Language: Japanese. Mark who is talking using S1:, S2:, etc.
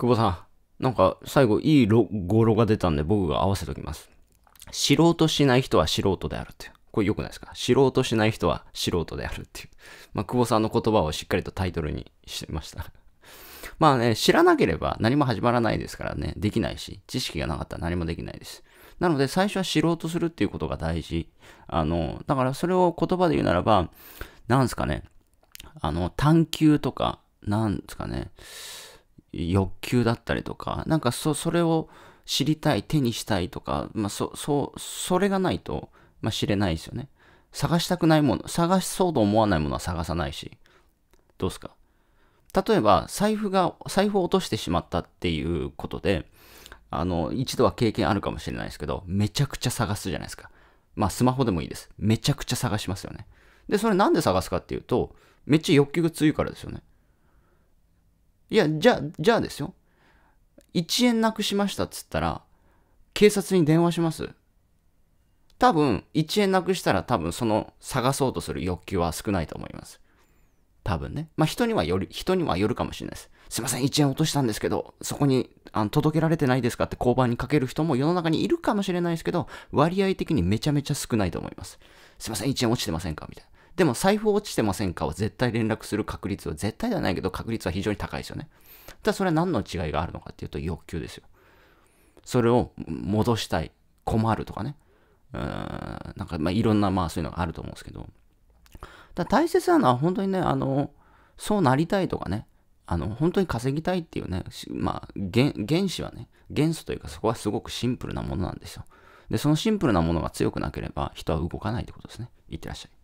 S1: 久保さん、なんか最後いい語呂が出たんで僕が合わせときます。知ろうとしない人は素人であるっていう。これ良くないですか知ろうとしない人は素人であるっていう。まあ、久保さんの言葉をしっかりとタイトルにしてました。まあね、知らなければ何も始まらないですからね、できないし、知識がなかったら何もできないです。なので、最初は知ろうとするっていうことが大事。あの、だからそれを言葉で言うならば、なんですかね、あの、探求とか、なんですかね、欲求だったりとか、なんかそ、それを知りたい、手にしたいとか、まあ、そ、そ、それがないと、まあ、知れないですよね。探したくないもの、探しそうと思わないものは探さないし、どうすか例えば、財布が、財布を落としてしまったっていうことで、あの、一度は経験あるかもしれないですけど、めちゃくちゃ探すじゃないですか。まあ、スマホでもいいです。めちゃくちゃ探しますよね。で、それなんで探すかっていうと、めっちゃ欲求が強いからですよね。いや、じゃあ、じゃあですよ。1円なくしましたっつったら、警察に電話します多分、1円なくしたら多分その探そうとする欲求は少ないと思います。多分ね。まあ、人にはよる、人にはよるかもしれないです。すいません、1円落としたんですけど、そこにあの届けられてないですかって交番にかける人も世の中にいるかもしれないですけど、割合的にめちゃめちゃ少ないと思います。すいません、1円落ちてませんかみたいな。でも財布落ちてませんかは絶対連絡する確率は絶対ではないけど確率は非常に高いですよね。ただそれは何の違いがあるのかっていうと欲求ですよ。それを戻したい、困るとかね。うーん、なんかまあいろんなまあそういうのがあると思うんですけど。だ大切なのは本当にね、あの、そうなりたいとかね、あの、本当に稼ぎたいっていうね、まあ、原子はね、元素というかそこはすごくシンプルなものなんですよ。で、そのシンプルなものが強くなければ人は動かないってことですね。いってらっしゃい。